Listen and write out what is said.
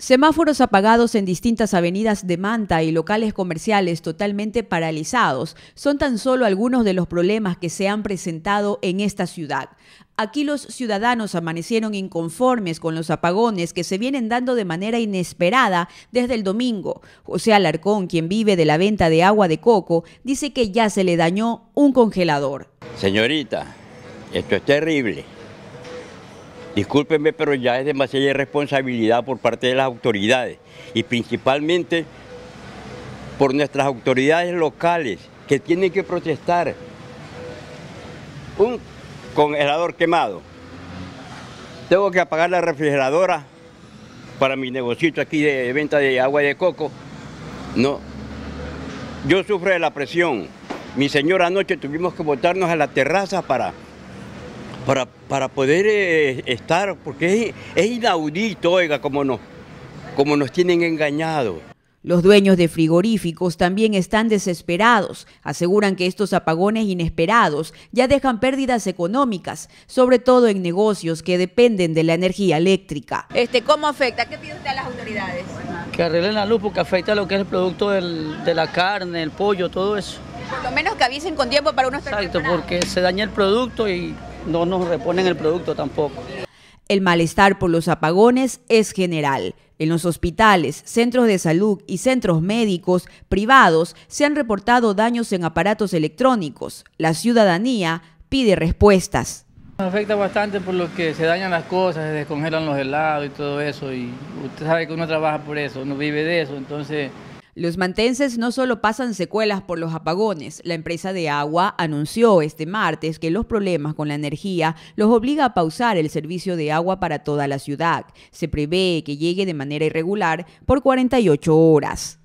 Semáforos apagados en distintas avenidas de Manta y locales comerciales totalmente paralizados son tan solo algunos de los problemas que se han presentado en esta ciudad. Aquí los ciudadanos amanecieron inconformes con los apagones que se vienen dando de manera inesperada desde el domingo. José Alarcón, quien vive de la venta de agua de coco, dice que ya se le dañó un congelador. Señorita, esto es terrible. Discúlpenme, pero ya es demasiada irresponsabilidad por parte de las autoridades y principalmente por nuestras autoridades locales que tienen que protestar. Un congelador quemado. Tengo que apagar la refrigeradora para mi negocito aquí de venta de agua y de coco. No. Yo sufro de la presión. Mi señora anoche tuvimos que botarnos a la terraza para para, poder eh, estar, porque es, inaudito, oiga, como nos, como nos tienen engañado. Los dueños de frigoríficos también están desesperados. Aseguran que estos apagones inesperados ya dejan pérdidas económicas, sobre todo en negocios que dependen de la energía eléctrica. Este, ¿Cómo afecta? ¿Qué usted a las autoridades? Que arreglen la luz porque afecta lo que es el producto de la carne, el pollo, todo eso. Por lo menos que avisen con tiempo para unos Exacto, porque se daña el producto y no nos reponen el producto tampoco. El malestar por los apagones es general. En los hospitales, centros de salud y centros médicos privados se han reportado daños en aparatos electrónicos. La ciudadanía pide respuestas. afecta bastante por lo que se dañan las cosas, se descongelan los helados y todo eso. Y usted sabe que uno trabaja por eso, uno vive de eso. Entonces, los mantenses no solo pasan secuelas por los apagones, la empresa de agua anunció este martes que los problemas con la energía los obliga a pausar el servicio de agua para toda la ciudad. Se prevé que llegue de manera irregular por 48 horas.